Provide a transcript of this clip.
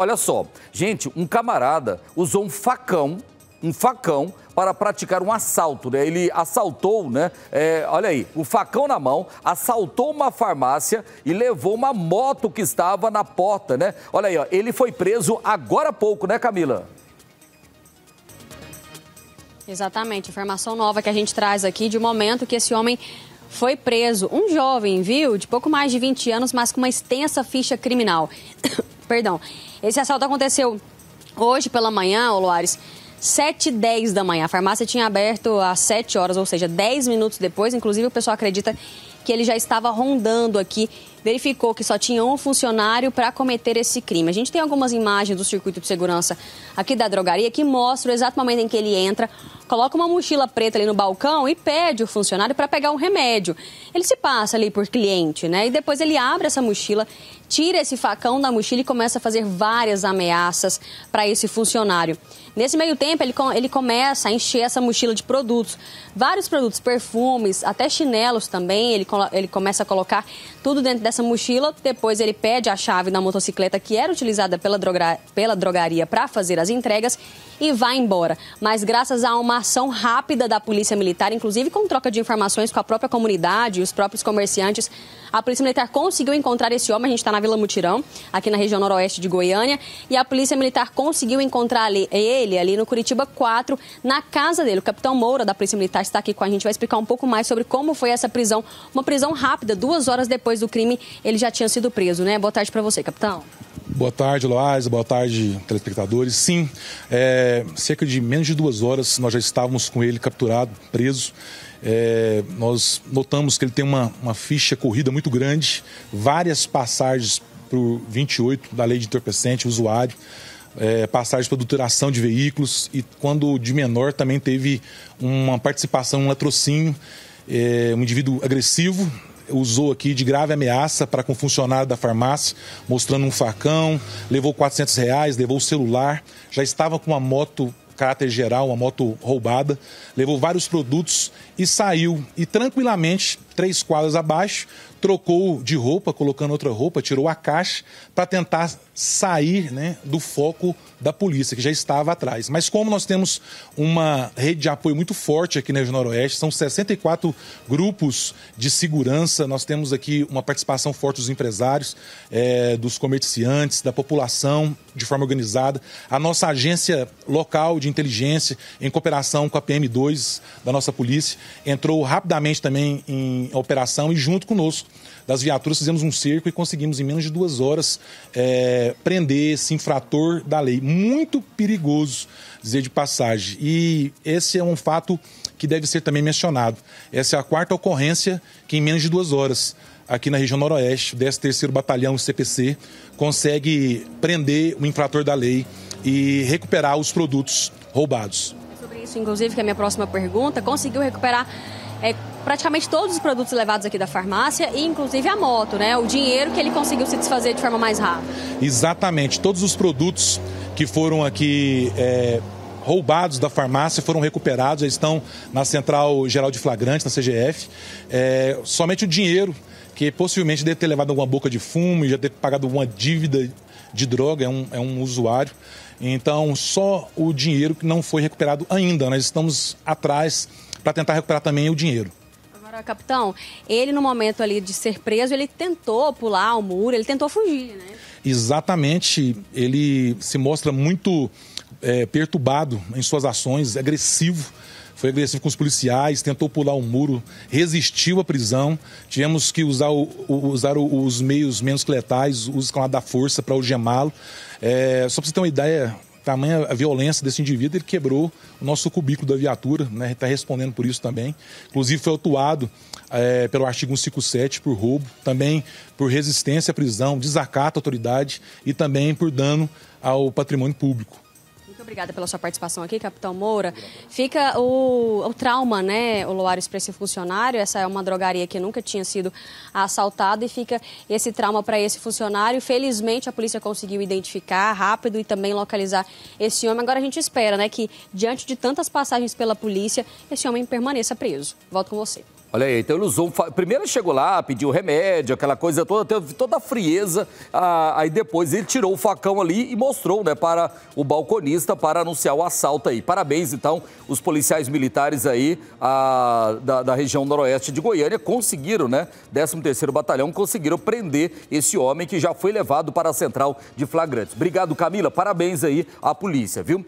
Olha só, gente, um camarada usou um facão, um facão para praticar um assalto, né? Ele assaltou, né? É, olha aí, o facão na mão, assaltou uma farmácia e levou uma moto que estava na porta, né? Olha aí, ó, ele foi preso agora há pouco, né, Camila? Exatamente, informação nova que a gente traz aqui de um momento que esse homem foi preso. Um jovem, viu, de pouco mais de 20 anos, mas com uma extensa ficha criminal. Perdão. Esse assalto aconteceu hoje pela manhã, Luares. Loares. 7 e 10 da manhã. A farmácia tinha aberto às 7 horas, ou seja, 10 minutos depois. Inclusive, o pessoal acredita que ele já estava rondando aqui, verificou que só tinha um funcionário para cometer esse crime. A gente tem algumas imagens do circuito de segurança aqui da drogaria que mostram exatamente em que ele entra, coloca uma mochila preta ali no balcão e pede o funcionário para pegar um remédio. Ele se passa ali por cliente, né? E depois ele abre essa mochila, tira esse facão da mochila e começa a fazer várias ameaças para esse funcionário. Nesse meio tempo, ele, ele começa a encher essa mochila de produtos. Vários produtos, perfumes, até chinelos também. Ele, ele começa a colocar tudo dentro dessa mochila. Depois, ele pede a chave da motocicleta que era utilizada pela, droga, pela drogaria para fazer as entregas e vai embora. Mas, graças a uma ação rápida da Polícia Militar, inclusive com troca de informações com a própria comunidade e os próprios comerciantes. A Polícia Militar conseguiu encontrar esse homem, a gente está na Vila Mutirão, aqui na região noroeste de Goiânia, e a Polícia Militar conseguiu encontrar ali, ele ali no Curitiba 4, na casa dele. O Capitão Moura da Polícia Militar está aqui com a gente, vai explicar um pouco mais sobre como foi essa prisão. Uma prisão rápida, duas horas depois do crime, ele já tinha sido preso, né? Boa tarde para você, capitão. Boa tarde, Loaz. Boa tarde, telespectadores. Sim, é, cerca de menos de duas horas nós já estávamos com ele capturado, preso. É, nós notamos que ele tem uma, uma ficha corrida muito grande, várias passagens para o 28 da lei de entorpecente, usuário, é, passagens para adulteração de veículos e quando de menor também teve uma participação, um latrocínio, é, um indivíduo agressivo, usou aqui de grave ameaça para com um funcionário da farmácia, mostrando um facão, levou 400 reais, levou o celular, já estava com uma moto caráter geral, uma moto roubada, levou vários produtos e saiu. E tranquilamente três quadras abaixo, trocou de roupa, colocando outra roupa, tirou a caixa para tentar sair né, do foco da polícia, que já estava atrás. Mas como nós temos uma rede de apoio muito forte aqui na região noroeste, são 64 grupos de segurança, nós temos aqui uma participação forte dos empresários, é, dos comerciantes, da população, de forma organizada. A nossa agência local de inteligência, em cooperação com a PM2 da nossa polícia, entrou rapidamente também em operação e junto conosco das viaturas fizemos um cerco e conseguimos em menos de duas horas é, prender esse infrator da lei. Muito perigoso, dizer de passagem. E esse é um fato que deve ser também mencionado. Essa é a quarta ocorrência que em menos de duas horas aqui na região noroeste, o 13 batalhão Batalhão CPC consegue prender o infrator da lei e recuperar os produtos roubados. Sobre isso, inclusive, que é a minha próxima pergunta, conseguiu recuperar é praticamente todos os produtos levados aqui da farmácia, e inclusive a moto, né? O dinheiro que ele conseguiu se desfazer de forma mais rápida. Exatamente. Todos os produtos que foram aqui. É roubados da farmácia foram recuperados, eles estão na Central Geral de Flagrantes, na CGF. É, somente o dinheiro, que possivelmente deve ter levado alguma boca de fumo, já deve ter pagado alguma dívida de droga, é um, é um usuário. Então, só o dinheiro que não foi recuperado ainda. Nós estamos atrás para tentar recuperar também o dinheiro. Agora, capitão, ele no momento ali de ser preso, ele tentou pular o muro, ele tentou fugir, né? Exatamente. Ele se mostra muito é, perturbado em suas ações, agressivo foi agressivo com os policiais, tentou pular o um muro, resistiu à prisão. Tivemos que usar, o, usar os meios menos letais, os uso da força para algemá-lo. É, só para você ter uma ideia, tamanha a violência desse indivíduo, ele quebrou o nosso cubículo da viatura, né? Está respondendo por isso também. Inclusive foi autuado é, pelo artigo 157 por roubo, também por resistência à prisão, desacato à autoridade e também por dano ao patrimônio público obrigada pela sua participação aqui, Capitão Moura. Fica o, o trauma, né? O para esse Funcionário, essa é uma drogaria que nunca tinha sido assaltada e fica esse trauma para esse funcionário. Felizmente, a polícia conseguiu identificar rápido e também localizar esse homem. Agora a gente espera, né, que diante de tantas passagens pela polícia, esse homem permaneça preso. Volto com você. Olha aí, então ele usou. Primeiro ele chegou lá, pediu remédio, aquela coisa toda, teve toda a frieza. Ah, aí depois ele tirou o facão ali e mostrou, né, para o balconista para anunciar o assalto aí. Parabéns, então, os policiais militares aí da, da, região noroeste de Goiânia conseguiram, né? 13 Batalhão conseguiram prender esse homem que já foi levado para a central de flagrantes. Obrigado, Camila. Parabéns aí à polícia, viu?